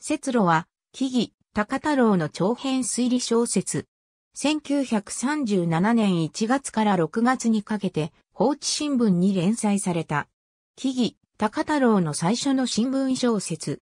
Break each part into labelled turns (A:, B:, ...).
A: 節路は、木々、高太郎の長編推理小説。1937年1月から6月にかけて、放置新聞に連載された。木々、高太郎の最初の新聞小説。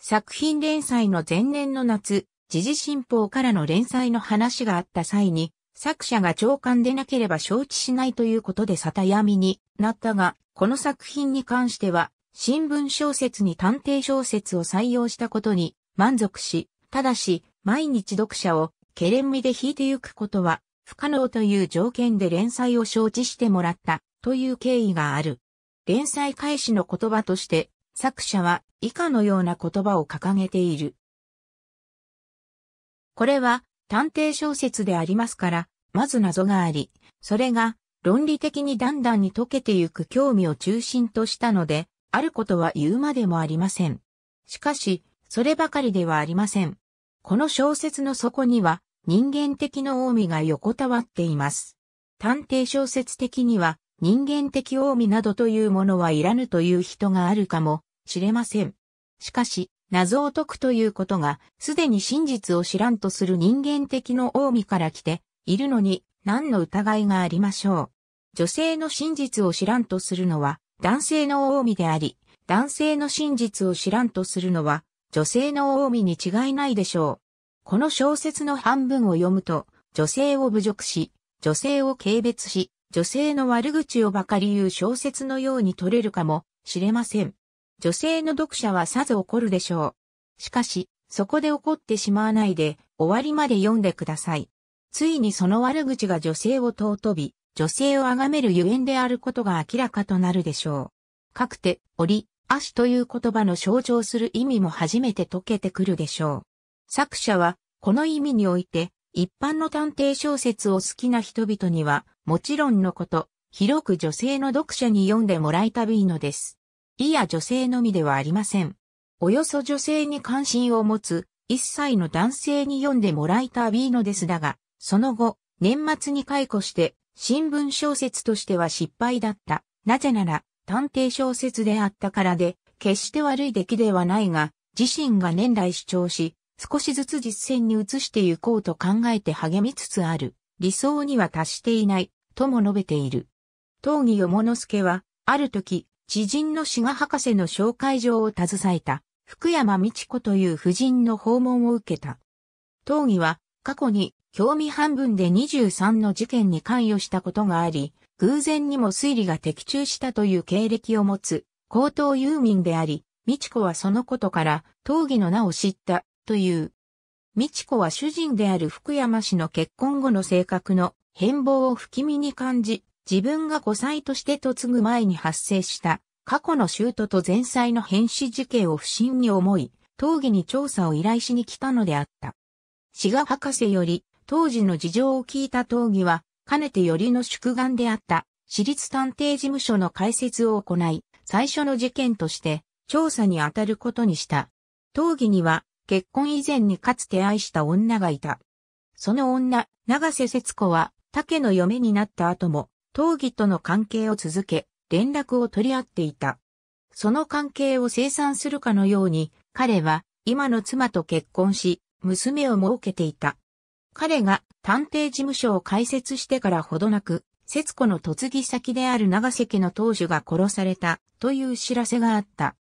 A: 作品連載の前年の夏、時事新報からの連載の話があった際に、作者が長官でなければ承知しないということで沙汰闇になったが、この作品に関しては、新聞小説に探偵小説を採用したことに満足し、ただし、毎日読者を、ケレン味で引いてゆくことは、不可能という条件で連載を承知してもらった、という経緯がある。連載開始の言葉として、作者は以下のような言葉を掲げている。これは探偵小説でありますから、まず謎があり、それが論理的にだんだんに解けてゆく興味を中心としたので、あることは言うまでもありません。しかし、そればかりではありません。この小説の底には人間的の近江が横たわっています。探偵小説的には人間的近江などというものはいらぬという人があるかもしれません。しかし、謎を解くということが、すでに真実を知らんとする人間的の近江から来ているのに、何の疑いがありましょう。女性の真実を知らんとするのは、男性の大みであり、男性の真実を知らんとするのは、女性の大みに違いないでしょう。この小説の半分を読むと、女性を侮辱し、女性を軽蔑し、女性の悪口をばかり言う小説のように取れるかもしれません。女性の読者はさぞ怒るでしょう。しかし、そこで怒ってしまわないで、終わりまで読んでください。ついにその悪口が女性を尊び、女性を崇めるゆえんであることが明らかとなるでしょう。かくて、折、足という言葉の象徴する意味も初めて解けてくるでしょう。作者は、この意味において、一般の探偵小説を好きな人々には、もちろんのこと、広く女性の読者に読んでもらいたいのです。いや女性のみではありません。およそ女性に関心を持つ、一切の男性に読んでもらいたいのですだが、その後、年末に解雇して、新聞小説としては失敗だった。なぜなら、探偵小説であったからで、決して悪い出来ではないが、自身が年来主張し、少しずつ実践に移してゆこうと考えて励みつつある。理想には達していない、とも述べている。東義よものすけは、ある時、知人の志賀博士の紹介状を携えた、福山美智子という夫人の訪問を受けた。東義は、過去に興味半分で23の事件に関与したことがあり、偶然にも推理が的中したという経歴を持つ、高等遊民であり、美智子はそのことから、討議の名を知った、という。美智子は主人である福山氏の結婚後の性格の変貌を不気味に感じ、自分が5歳として嫁ぐ前に発生した過去のシュと前妻の変死事件を不審に思い、討議に調査を依頼しに来たのであった。志賀博士より当時の事情を聞いた討議は、かねてよりの宿願であった、私立探偵事務所の開設を行い、最初の事件として、調査に当たることにした。討議には、結婚以前にかつて愛した女がいた。その女、長瀬節子は、竹の嫁になった後も、討議との関係を続け、連絡を取り合っていた。その関係を清算するかのように、彼は、今の妻と結婚し、娘を設けていた。彼が探偵事務所を開設してからほどなく、節子の嫁ぎ先である長瀬家の当主が殺されたという知らせがあった。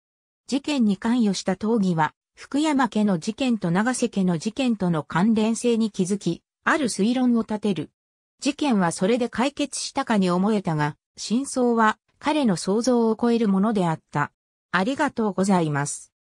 A: 事件に関与した討議は、福山家の事件と長瀬家の事件との関連性に気づき、ある推論を立てる。事件はそれで解決したかに思えたが、真相は彼の想像を超えるものであった。ありがとうございます。